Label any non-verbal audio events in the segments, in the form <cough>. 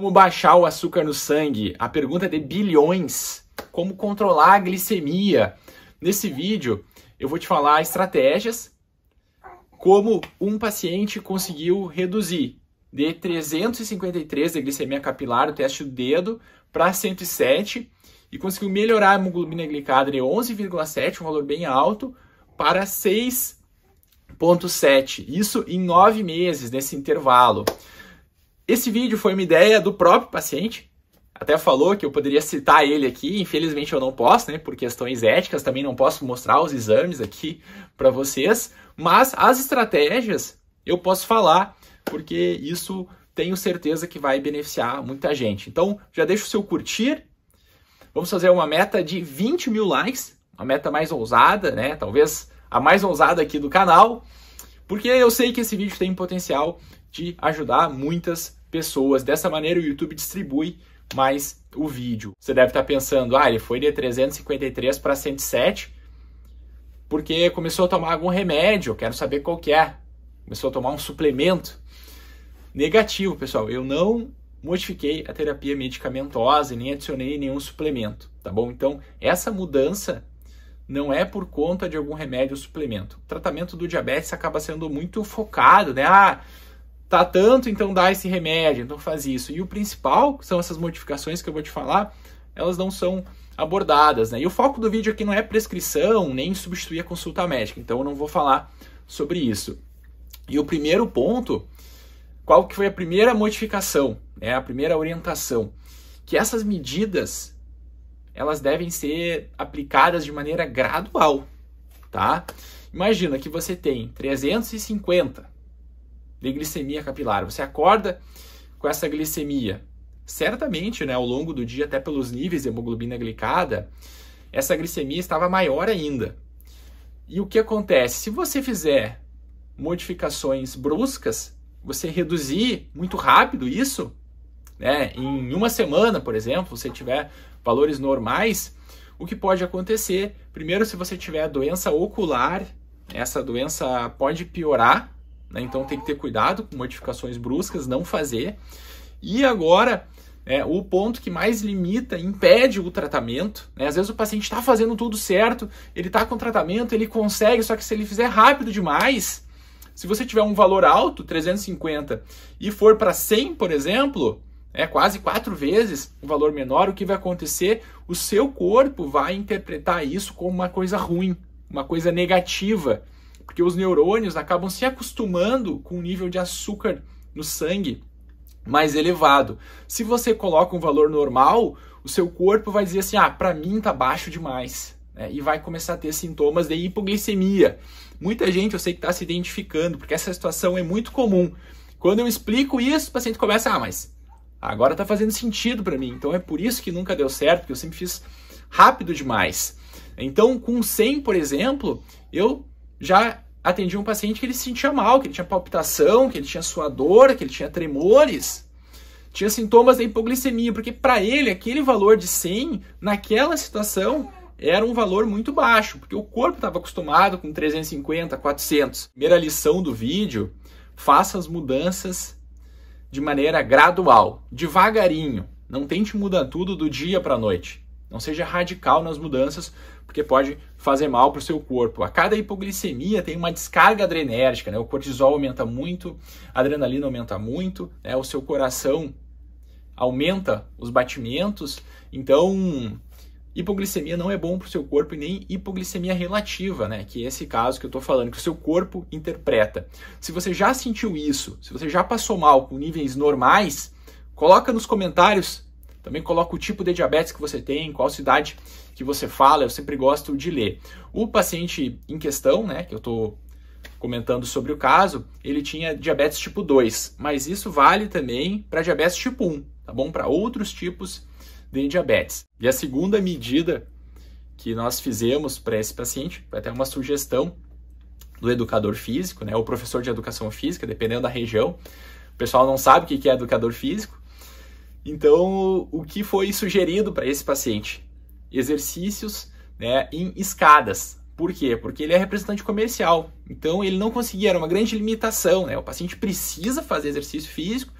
Como baixar o açúcar no sangue? A pergunta é de bilhões. Como controlar a glicemia? Nesse vídeo, eu vou te falar estratégias como um paciente conseguiu reduzir de 353 de glicemia capilar, o teste do dedo, para 107 e conseguiu melhorar a hemoglobina glicada de 11,7, um valor bem alto, para 6,7. Isso em nove meses, nesse intervalo. Esse vídeo foi uma ideia do próprio paciente. Até falou que eu poderia citar ele aqui, infelizmente eu não posso, né? Por questões éticas, também não posso mostrar os exames aqui para vocês, mas as estratégias eu posso falar, porque isso tenho certeza que vai beneficiar muita gente. Então, já deixa o seu curtir. Vamos fazer uma meta de 20 mil likes, uma meta mais ousada, né? Talvez a mais ousada aqui do canal, porque eu sei que esse vídeo tem potencial de ajudar muitas pessoas pessoas. Dessa maneira, o YouTube distribui mais o vídeo. Você deve estar pensando, ah, ele foi de 353 para 107 porque começou a tomar algum remédio, quero saber qual que é. Começou a tomar um suplemento. Negativo, pessoal, eu não modifiquei a terapia medicamentosa e nem adicionei nenhum suplemento, tá bom? Então, essa mudança não é por conta de algum remédio ou suplemento. O tratamento do diabetes acaba sendo muito focado, né? Ah, tá tanto, então dá esse remédio, então faz isso. E o principal, são essas modificações que eu vou te falar, elas não são abordadas, né? E o foco do vídeo aqui não é prescrição, nem substituir a consulta médica, então eu não vou falar sobre isso. E o primeiro ponto, qual que foi a primeira modificação, né? A primeira orientação, que essas medidas elas devem ser aplicadas de maneira gradual, tá? Imagina que você tem 350 de glicemia capilar. Você acorda com essa glicemia. Certamente, né, ao longo do dia, até pelos níveis de hemoglobina glicada, essa glicemia estava maior ainda. E o que acontece? Se você fizer modificações bruscas, você reduzir muito rápido isso, né? Em uma semana, por exemplo, você tiver valores normais, o que pode acontecer? Primeiro, se você tiver doença ocular, essa doença pode piorar né? Então tem que ter cuidado com modificações bruscas, não fazer. E agora, é, o ponto que mais limita, impede o tratamento. Né? Às vezes o paciente está fazendo tudo certo, ele está com tratamento, ele consegue, só que se ele fizer rápido demais, se você tiver um valor alto, 350, e for para 100, por exemplo, é quase quatro vezes o um valor menor, o que vai acontecer? O seu corpo vai interpretar isso como uma coisa ruim, uma coisa negativa porque os neurônios acabam se acostumando com o nível de açúcar no sangue mais elevado. Se você coloca um valor normal, o seu corpo vai dizer assim: ah, para mim tá baixo demais. Né? E vai começar a ter sintomas de hipoglicemia. Muita gente eu sei que está se identificando, porque essa situação é muito comum. Quando eu explico isso, o paciente começa: ah, mas agora tá fazendo sentido para mim. Então é por isso que nunca deu certo, porque eu sempre fiz rápido demais. Então, com 100, por exemplo, eu já atendi um paciente que ele se sentia mal, que ele tinha palpitação, que ele tinha suador, que ele tinha tremores, tinha sintomas da hipoglicemia, porque para ele aquele valor de 100 naquela situação era um valor muito baixo, porque o corpo estava acostumado com 350, 400. Primeira lição do vídeo, faça as mudanças de maneira gradual, devagarinho. Não tente mudar tudo do dia para a noite. Não seja radical nas mudanças, porque pode fazer mal para o seu corpo. A cada hipoglicemia tem uma descarga adrenérgica, né? O cortisol aumenta muito, a adrenalina aumenta muito, né? O seu coração aumenta os batimentos. Então, hipoglicemia não é bom para o seu corpo e nem hipoglicemia relativa, né? Que é esse caso que eu estou falando, que o seu corpo interpreta. Se você já sentiu isso, se você já passou mal com níveis normais, coloca nos comentários também coloca o tipo de diabetes que você tem, qual cidade que você fala, eu sempre gosto de ler. O paciente em questão, né, que eu estou comentando sobre o caso, ele tinha diabetes tipo 2, mas isso vale também para diabetes tipo 1, tá bom? Para outros tipos de diabetes. E a segunda medida que nós fizemos para esse paciente, foi até uma sugestão do educador físico, né, o professor de educação física, dependendo da região. O pessoal não sabe o que é educador físico, então, o que foi sugerido para esse paciente? Exercícios né, em escadas. Por quê? Porque ele é representante comercial. Então, ele não conseguia, era uma grande limitação. Né? O paciente precisa fazer exercício físico.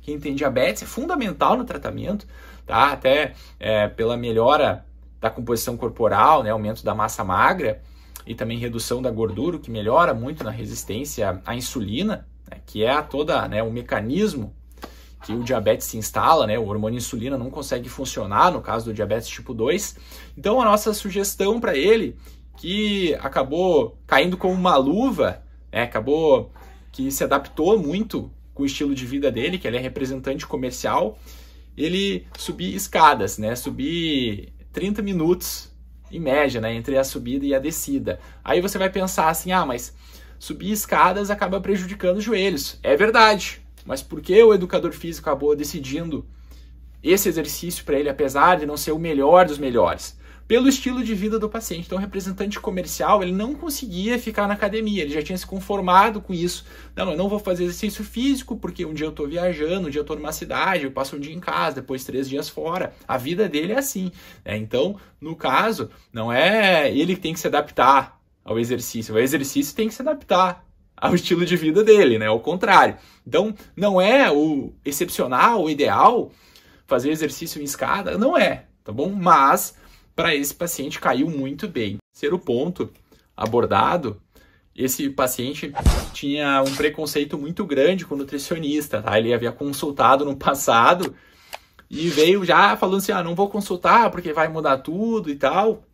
Quem tem diabetes é fundamental no tratamento, tá? até é, pela melhora da composição corporal, né? aumento da massa magra e também redução da gordura, o que melhora muito na resistência à insulina, né? que é toda né, o mecanismo que o diabetes se instala, né? O hormônio insulina não consegue funcionar no caso do diabetes tipo 2. Então a nossa sugestão para ele, que acabou caindo como uma luva, né? Acabou que se adaptou muito com o estilo de vida dele, que ele é representante comercial, ele subir escadas, né? Subir 30 minutos em média, né, entre a subida e a descida. Aí você vai pensar assim: "Ah, mas subir escadas acaba prejudicando os joelhos". É verdade. Mas por que o educador físico acabou decidindo esse exercício para ele, apesar de não ser o melhor dos melhores? Pelo estilo de vida do paciente. Então, o representante comercial ele não conseguia ficar na academia, ele já tinha se conformado com isso. Não, eu não vou fazer exercício físico porque um dia eu estou viajando, um dia eu estou numa cidade, eu passo um dia em casa, depois três dias fora. A vida dele é assim. Né? Então, no caso, não é ele que tem que se adaptar ao exercício, o exercício tem que se adaptar ao estilo de vida dele, né? Ao contrário. Então, não é o excepcional, o ideal fazer exercício em escada, não é, tá bom? Mas para esse paciente caiu muito bem. Terceiro ponto abordado, esse paciente tinha um preconceito muito grande com o nutricionista, tá? Ele havia consultado no passado e veio já falando assim: "Ah, não vou consultar porque vai mudar tudo e tal".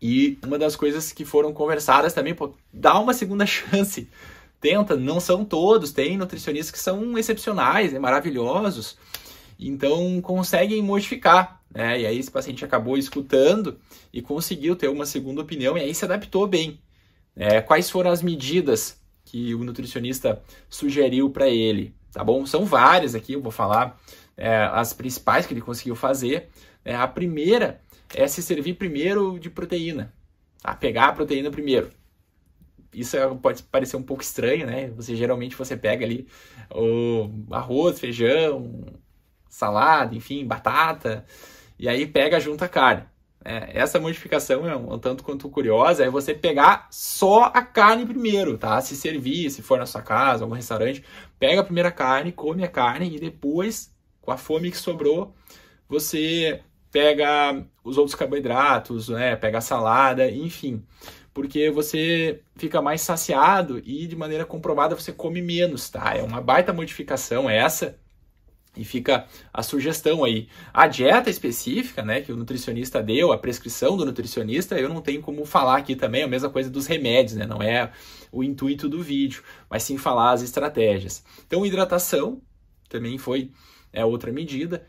E uma das coisas que foram conversadas também, pô, dá uma segunda <laughs> chance. Tenta, não são todos, tem nutricionistas que são excepcionais, né, maravilhosos. Então conseguem modificar, né? E aí esse paciente acabou escutando e conseguiu ter uma segunda opinião e aí se adaptou bem. Né? Quais foram as medidas que o nutricionista sugeriu para ele? Tá bom? São várias aqui, eu vou falar é, as principais que ele conseguiu fazer. É, a primeira é se servir primeiro de proteína, a tá? pegar a proteína primeiro. Isso é, pode parecer um pouco estranho, né? Você geralmente você pega ali o arroz, feijão, salada, enfim, batata, e aí pega junto a carne. É, essa modificação é um, um, tanto quanto curiosa, é você pegar só a carne primeiro, tá? Se servir, se for na sua casa, algum restaurante, pega a primeira carne, come a carne e depois, com a fome que sobrou, você pega os outros carboidratos, né? Pega a salada, enfim. Porque você fica mais saciado e de maneira comprovada você come menos, tá? É uma baita modificação essa. E fica a sugestão aí. A dieta específica, né, que o nutricionista deu, a prescrição do nutricionista, eu não tenho como falar aqui também, é a mesma coisa dos remédios, né? Não é o intuito do vídeo, mas sim falar as estratégias. Então, hidratação também foi é outra medida.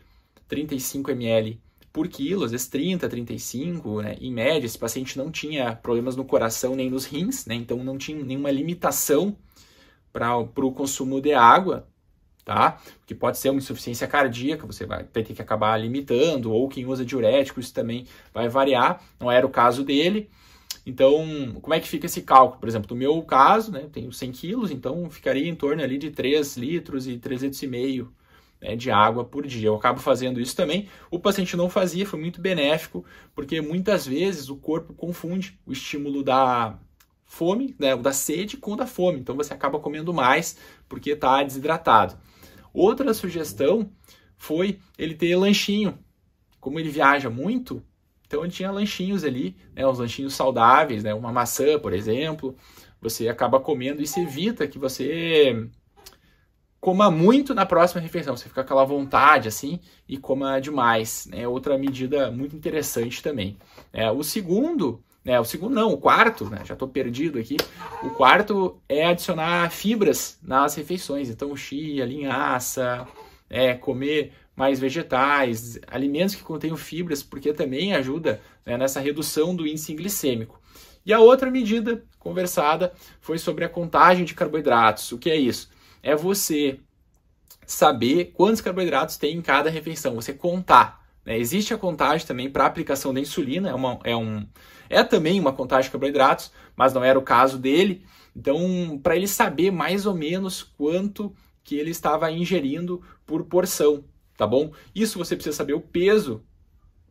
35 ml por quilo, às vezes 30, 35, né? Em média, esse paciente não tinha problemas no coração nem nos rins, né? Então não tinha nenhuma limitação para o consumo de água, tá? Que pode ser uma insuficiência cardíaca, você vai ter que acabar limitando, ou quem usa diurético, isso também vai variar, não era o caso dele. Então, como é que fica esse cálculo? Por exemplo, no meu caso, né, tenho 100 quilos, então ficaria em torno ali de 3 litros e 3 litros e meio né, de água por dia. Eu acabo fazendo isso também. O paciente não fazia, foi muito benéfico, porque muitas vezes o corpo confunde o estímulo da fome, né, o da sede com o da fome. Então você acaba comendo mais porque está desidratado. Outra sugestão foi ele ter lanchinho. Como ele viaja muito, então ele tinha lanchinhos ali, né, uns lanchinhos saudáveis, né, uma maçã, por exemplo. Você acaba comendo e se evita que você coma muito na próxima refeição. Você fica com aquela vontade, assim, e coma demais. É né? outra medida muito interessante também. É, o segundo, né, o segundo não, o quarto, né, já estou perdido aqui. O quarto é adicionar fibras nas refeições. Então, chia, linhaça, é, comer mais vegetais, alimentos que contenham fibras, porque também ajuda né, nessa redução do índice glicêmico. E a outra medida conversada foi sobre a contagem de carboidratos. O que é isso? é você saber quantos carboidratos tem em cada refeição, você contar. Né? Existe a contagem também para aplicação da insulina, é, uma, é, um, é também uma contagem de carboidratos, mas não era o caso dele. Então, para ele saber mais ou menos quanto que ele estava ingerindo por porção, tá bom? Isso você precisa saber o peso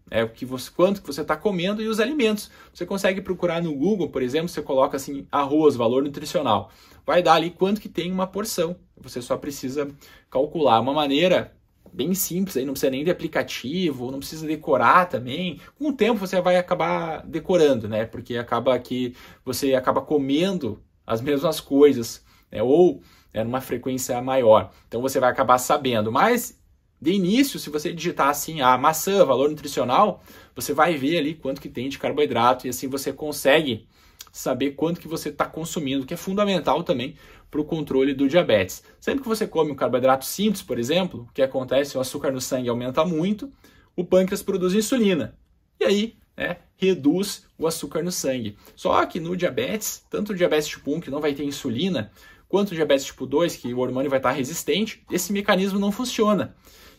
é o que você, quanto que você está comendo e os alimentos. Você consegue procurar no Google, por exemplo, você coloca assim arroz, valor nutricional, vai dar ali quanto que tem uma porção. Você só precisa calcular uma maneira bem simples, aí não precisa nem de aplicativo, não precisa decorar também. Com o tempo você vai acabar decorando, né? Porque acaba que você acaba comendo as mesmas coisas, né? Ou é numa frequência maior. Então você vai acabar sabendo. Mas de início, se você digitar assim a maçã, valor nutricional, você vai ver ali quanto que tem de carboidrato e assim você consegue saber quanto que você está consumindo, que é fundamental também para o controle do diabetes. Sempre que você come um carboidrato simples, por exemplo, o que acontece? O açúcar no sangue aumenta muito, o pâncreas produz insulina. E aí, né, reduz o açúcar no sangue. Só que no diabetes, tanto o diabetes tipo 1, que não vai ter insulina, quanto o diabetes tipo 2, que o hormônio vai estar tá resistente, esse mecanismo não funciona.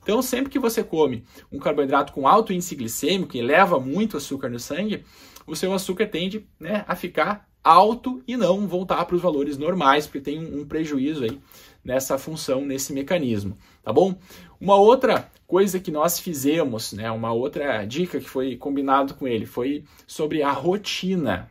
Então, sempre que você come um carboidrato com alto índice glicêmico, que eleva muito o açúcar no sangue, o seu açúcar tende né, a ficar alto e não voltar para os valores normais, porque tem um, um prejuízo aí nessa função, nesse mecanismo, tá bom? Uma outra coisa que nós fizemos, né, uma outra dica que foi combinado com ele, foi sobre a rotina.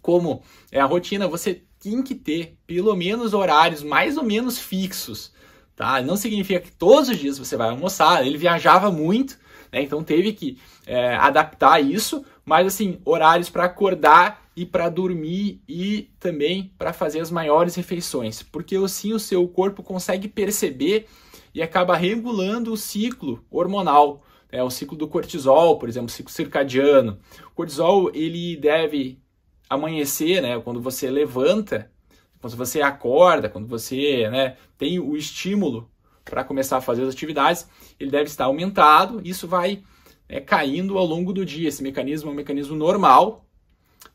Como é a rotina, você tem que ter pelo menos horários mais ou menos fixos Tá? Não significa que todos os dias você vai almoçar. Ele viajava muito, né? então teve que é, adaptar isso. Mas assim, horários para acordar e para dormir e também para fazer as maiores refeições, porque assim o seu corpo consegue perceber e acaba regulando o ciclo hormonal, né? o ciclo do cortisol, por exemplo, o ciclo circadiano. O cortisol ele deve amanhecer, né? quando você levanta quando então, você acorda, quando você né, tem o estímulo para começar a fazer as atividades, ele deve estar aumentado. Isso vai né, caindo ao longo do dia. Esse mecanismo é um mecanismo normal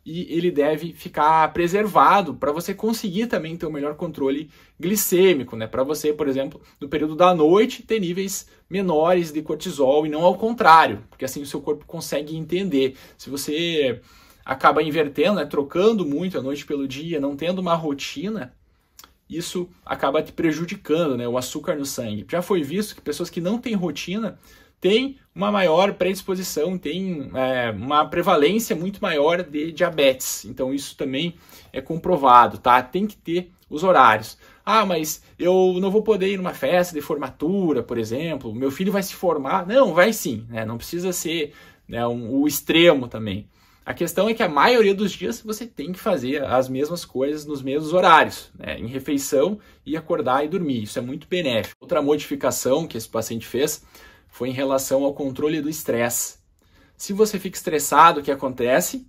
e ele deve ficar preservado para você conseguir também ter o um melhor controle glicêmico, né? Para você, por exemplo, no período da noite ter níveis menores de cortisol e não ao contrário, porque assim o seu corpo consegue entender. Se você acaba invertendo, né, trocando muito a noite pelo dia, não tendo uma rotina, isso acaba te prejudicando, né, o açúcar no sangue. Já foi visto que pessoas que não têm rotina têm uma maior predisposição, têm é, uma prevalência muito maior de diabetes. Então isso também é comprovado, tá? Tem que ter os horários. Ah, mas eu não vou poder ir numa festa de formatura, por exemplo. Meu filho vai se formar? Não, vai sim, né? Não precisa ser né, um, o extremo também. A questão é que a maioria dos dias você tem que fazer as mesmas coisas nos mesmos horários, né? em refeição e acordar e dormir. Isso é muito benéfico. Outra modificação que esse paciente fez foi em relação ao controle do estresse. Se você fica estressado, o que acontece?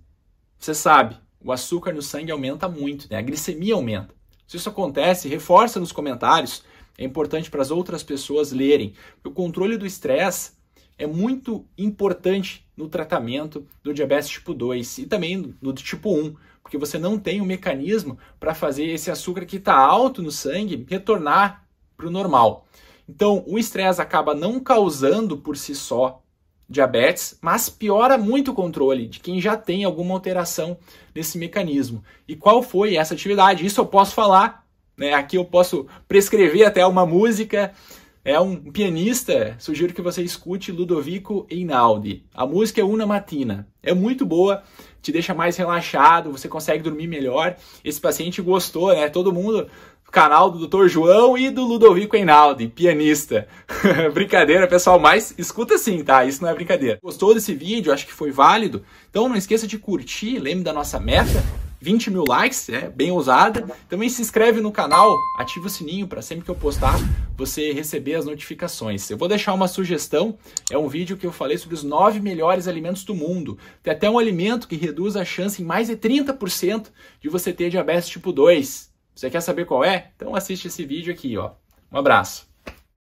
Você sabe, o açúcar no sangue aumenta muito, né? a glicemia aumenta. Se isso acontece, reforça nos comentários. É importante para as outras pessoas lerem. O controle do estresse é muito importante no tratamento do diabetes tipo 2 e também do, do tipo 1, porque você não tem o um mecanismo para fazer esse açúcar que está alto no sangue retornar para o normal. Então, o estresse acaba não causando por si só diabetes, mas piora muito o controle de quem já tem alguma alteração nesse mecanismo. E qual foi essa atividade? Isso eu posso falar, né? Aqui eu posso prescrever até uma música é um pianista, sugiro que você escute Ludovico Einaudi. A música é Una Matina. É muito boa, te deixa mais relaxado, você consegue dormir melhor. Esse paciente gostou, né? Todo mundo, canal do Dr. João e do Ludovico Einaudi, pianista. <laughs> brincadeira, pessoal, mas escuta sim, tá? Isso não é brincadeira. Gostou desse vídeo? Acho que foi válido. Então não esqueça de curtir, lembre da nossa meta 20 mil likes, é bem ousada. Também se inscreve no canal, ativa o sininho para sempre que eu postar você receber as notificações. Eu vou deixar uma sugestão, é um vídeo que eu falei sobre os 9 melhores alimentos do mundo. Tem até um alimento que reduz a chance em mais de 30% de você ter diabetes tipo 2. Você quer saber qual é? Então assiste esse vídeo aqui, ó. Um abraço.